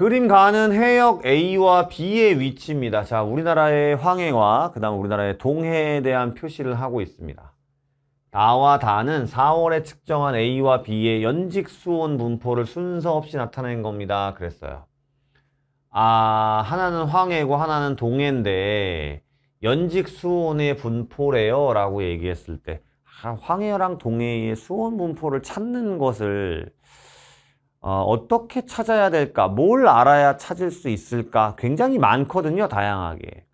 그림 가는 해역 A와 B의 위치입니다. 자, 우리나라의 황해와 그 다음 우리나라의 동해에 대한 표시를 하고 있습니다. 다와 다는 4월에 측정한 A와 B의 연직 수온 분포를 순서 없이 나타낸 겁니다. 그랬어요. 아, 하나는 황해고 하나는 동해인데 연직 수온의 분포래요 라고 얘기했을 때 아, 황해랑 동해의 수온 분포를 찾는 것을 어, 어떻게 찾아야 될까? 뭘 알아야 찾을 수 있을까? 굉장히 많거든요, 다양하게.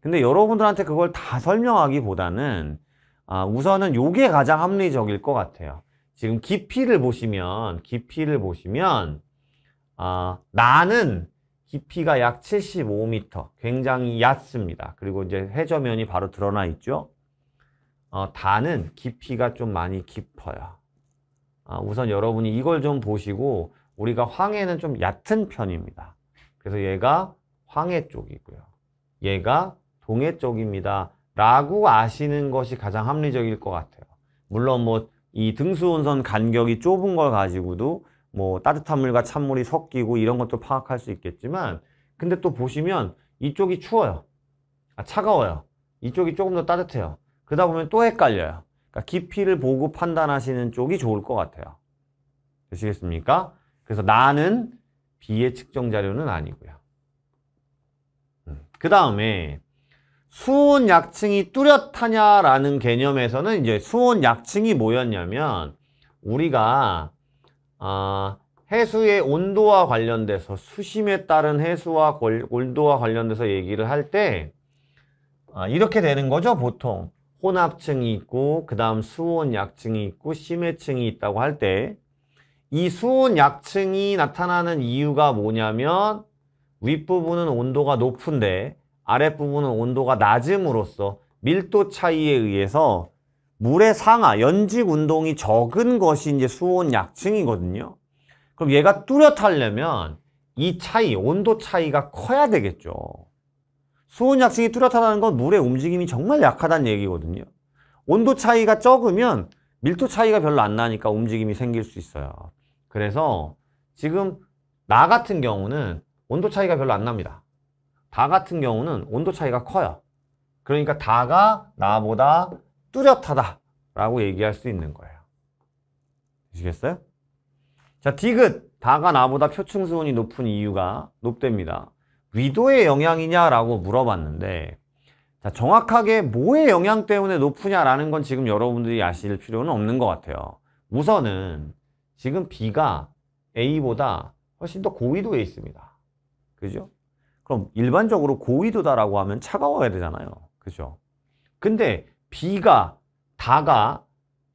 근데 여러분들한테 그걸 다 설명하기보다는 아, 우선은 요게 가장 합리적일 것 같아요. 지금 깊이를 보시면 깊이를 보시면 아, 나는 깊이가 약 75m, 굉장히 얕습니다. 그리고 이제 해저면이 바로 드러나 있죠. 어, 다는 깊이가 좀 많이 깊어요. 아, 우선 여러분이 이걸 좀 보시고 우리가 황해는 좀 얕은 편입니다. 그래서 얘가 황해 쪽이고요. 얘가 동해 쪽입니다. 라고 아시는 것이 가장 합리적일 것 같아요. 물론 뭐 이 등수온선 간격이 좁은 걸 가지고도 뭐 따뜻한 물과 찬물이 섞이고 이런 것도 파악할 수 있겠지만 근데 또 보시면 이쪽이 추워요. 아, 차가워요. 이쪽이 조금 더 따뜻해요. 그러다 보면 또 헷갈려요. 그러니까 깊이를 보고 판단하시는 쪽이 좋을 것 같아요. 되시겠습니까? 그래서 나는 B의 측정 자료는 아니고요. 음, 그 다음에 수온 약층이 뚜렷하냐라는 개념에서는 이제 수온 약층이 뭐였냐면 우리가 어, 해수의 온도와 관련돼서 수심에 따른 해수와 골, 온도와 관련돼서 얘기를 할때 아, 이렇게 되는 거죠 보통 혼합층이 있고 그 다음 수온약층이 있고 심해층이 있다고 할 때 이 수온약층이 나타나는 이유가 뭐냐면 윗부분은 온도가 높은데 아랫부분은 온도가 낮음으로써 밀도 차이에 의해서 물의 상하, 연직 운동이 적은 것이 이제 수온약층이거든요. 그럼 얘가 뚜렷하려면 이 차이, 온도 차이가 커야 되겠죠. 수온약층이 뚜렷하다는 건 물의 움직임이 정말 약하다는 얘기거든요. 온도 차이가 적으면 밀도 차이가 별로 안 나니까 움직임이 생길 수 있어요. 그래서 지금 나 같은 경우는 온도 차이가 별로 안 납니다. 다 같은 경우는 온도 차이가 커요. 그러니까 다가 나보다 뚜렷하다 라고 얘기할 수 있는 거예요. 아시겠어요 자, 디귿. 다가 나보다 표층수온이 높은 이유가 높답니다. 위도의 영향이냐라고 물어봤는데 자, 정확하게 뭐의 영향 때문에 높으냐라는 건 지금 여러분들이 아실 필요는 없는 것 같아요. 우선은 지금 B가 A보다 훨씬 더 고위도에 있습니다. 그죠? 그럼 일반적으로 고위도다라고 하면 차가워야 되잖아요. 그죠? 근데 B가 다가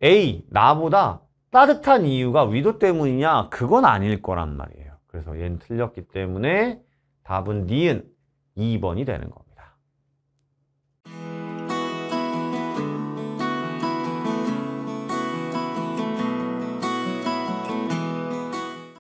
A, 나보다 따뜻한 이유가 위도 때문이냐? 그건 아닐 거란 말이에요. 그래서 얘는 틀렸기 때문에 답은 니은 2번이 되는 겁니다.